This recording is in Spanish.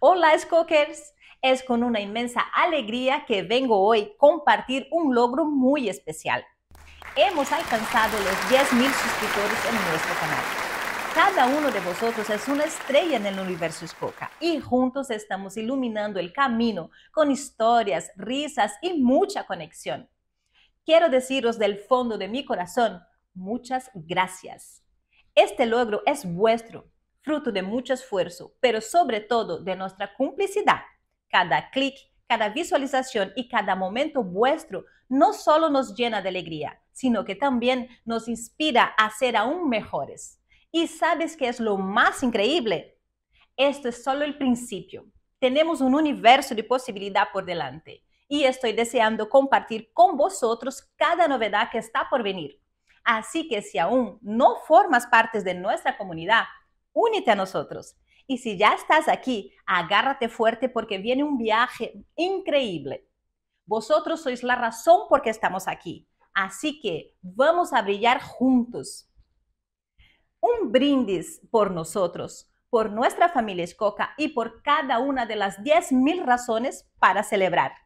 Hola Skokers, es con una inmensa alegría que vengo hoy compartir un logro muy especial. Hemos alcanzado los 10.000 suscriptores en nuestro canal. Cada uno de vosotros es una estrella en el universo Skoka y juntos estamos iluminando el camino con historias, risas y mucha conexión. Quiero deciros del fondo de mi corazón, muchas gracias. Este logro es vuestro fruto de mucho esfuerzo, pero sobre todo de nuestra complicidad. Cada clic, cada visualización y cada momento vuestro no solo nos llena de alegría, sino que también nos inspira a ser aún mejores. ¿Y sabes qué es lo más increíble? Esto es solo el principio. Tenemos un universo de posibilidad por delante y estoy deseando compartir con vosotros cada novedad que está por venir. Así que si aún no formas parte de nuestra comunidad, únete a nosotros. Y si ya estás aquí, agárrate fuerte porque viene un viaje increíble. Vosotros sois la razón por qué estamos aquí. Así que vamos a brillar juntos. Un brindis por nosotros, por nuestra familia Escoca y por cada una de las 10.000 razones para celebrar.